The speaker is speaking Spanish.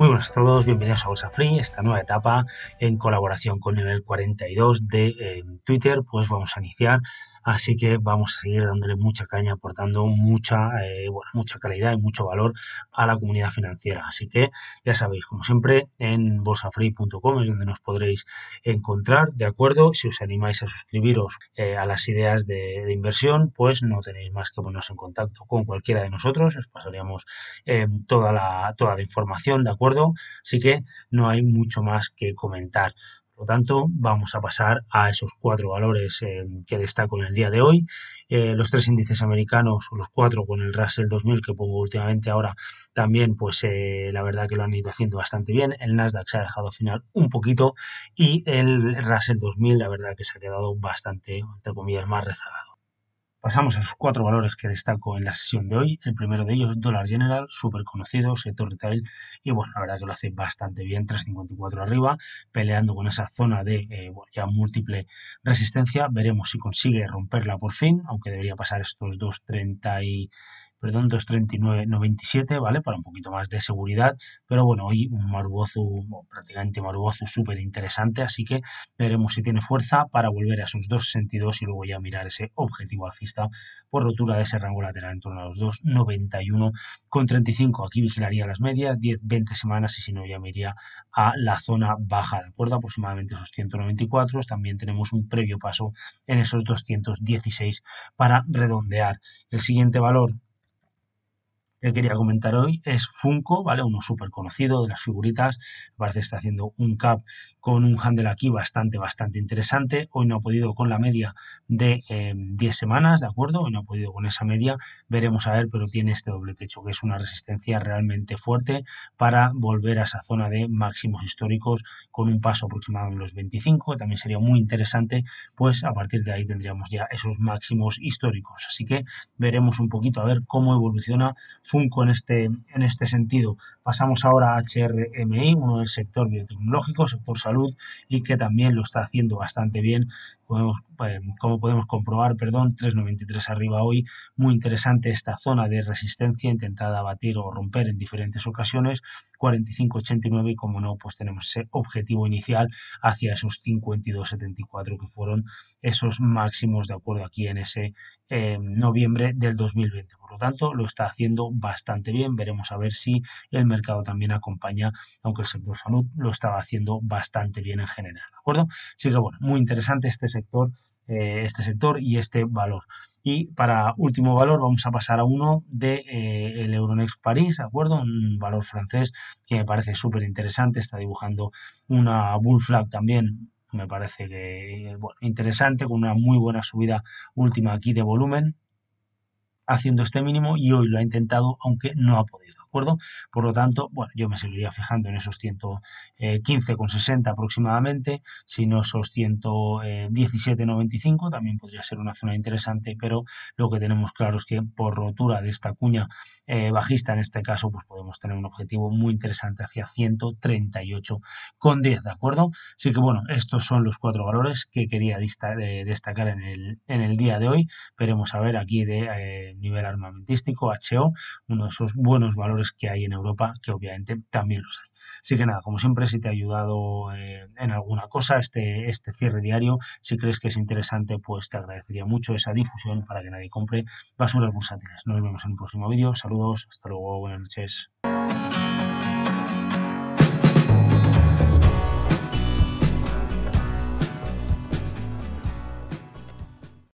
Muy buenas a todos, bienvenidos a Bolsa Free, esta nueva etapa en colaboración con el 42 de eh, Twitter, pues vamos a iniciar Así que vamos a seguir dándole mucha caña, aportando mucha, eh, mucha calidad y mucho valor a la comunidad financiera. Así que ya sabéis, como siempre, en bolsafree.com es donde nos podréis encontrar, ¿de acuerdo? Si os animáis a suscribiros eh, a las ideas de, inversión, pues no tenéis más que ponernos en contacto con cualquiera de nosotros, os pasaríamos eh, toda, la, toda la información, ¿de acuerdo? Así que no hay mucho más que comentar. Por tanto, vamos a pasar a esos cuatro valores eh, que destaco en el día de hoy. Eh, los tres índices americanos, los cuatro con el Russell 2000 que pongo últimamente ahora, también pues eh, la verdad que lo han ido haciendo bastante bien. El Nasdaq se ha dejado final un poquito y el Russell 2000 la verdad que se ha quedado bastante, entre comillas, más rezagado. Pasamos a sus cuatro valores que destaco en la sesión de hoy. El primero de ellos, Dollar General, súper conocido, sector retail, y bueno, la verdad que lo hace bastante bien, 3.54 arriba, peleando con esa zona de eh, bueno, ya múltiple resistencia. Veremos si consigue romperla por fin, aunque debería pasar estos 2.30 y perdón, 239.97, ¿vale? Para un poquito más de seguridad, pero bueno, hoy un Marubozu, prácticamente Marubozu súper interesante, así que veremos si tiene fuerza para volver a sus 2.62 y luego ya mirar ese objetivo alcista por rotura de ese rango lateral en torno a los 35, Aquí vigilaría las medias, 10, 20 semanas y si no ya me iría a la zona baja, ¿de acuerdo? Aproximadamente esos 194, también tenemos un previo paso en esos 216 para redondear. El siguiente valor que quería comentar hoy es Funko, ¿vale? Uno súper conocido de las figuritas. parece que está haciendo un cap con un handle aquí bastante, bastante interesante. Hoy no ha podido con la media de 10 em, semanas, ¿de acuerdo? Hoy no ha podido con esa media. Veremos a ver, pero tiene este doble techo, que es una resistencia realmente fuerte para volver a esa zona de máximos históricos con un paso aproximado en los 25, también sería muy interesante, pues a partir de ahí tendríamos ya esos máximos históricos. Así que veremos un poquito a ver cómo evoluciona Funko en este, en este sentido. Pasamos ahora a HRMI, uno del sector biotecnológico, sector salud y que también lo está haciendo bastante bien, podemos, eh, como podemos comprobar, perdón, 3,93 arriba hoy, muy interesante esta zona de resistencia intentada batir o romper en diferentes ocasiones, 45,89 y como no, pues tenemos ese objetivo inicial hacia esos 52,74 que fueron esos máximos de acuerdo aquí en ese eh, noviembre del 2020 tanto, lo está haciendo bastante bien. Veremos a ver si el mercado también acompaña, aunque el sector salud lo estaba haciendo bastante bien en general. acuerdo? Así que bueno, muy interesante este sector, eh, este sector y este valor. Y para último valor vamos a pasar a uno de eh, el Euronext París, ¿de acuerdo? Un valor francés que me parece súper interesante, está dibujando una bull flag también, me parece que interesante, con una muy buena subida última aquí de volumen, haciendo este mínimo y hoy lo ha intentado aunque no ha podido acuerdo? Por lo tanto, bueno, yo me seguiría fijando en esos 115,60 eh, aproximadamente, si no esos 117,95 eh, también podría ser una zona interesante, pero lo que tenemos claro es que por rotura de esta cuña eh, bajista, en este caso, pues podemos tener un objetivo muy interesante hacia 138,10, ¿de acuerdo? Así que bueno, estos son los cuatro valores que quería destacar en el, en el día de hoy. Veremos a ver aquí de nivel armamentístico, HO, uno de esos buenos valores que hay en Europa, que obviamente también los hay. Así que nada, como siempre, si te ha ayudado eh, en alguna cosa este, este cierre diario, si crees que es interesante, pues te agradecería mucho esa difusión para que nadie compre basuras bursátiles. Nos vemos en un próximo vídeo. Saludos, hasta luego, buenas noches.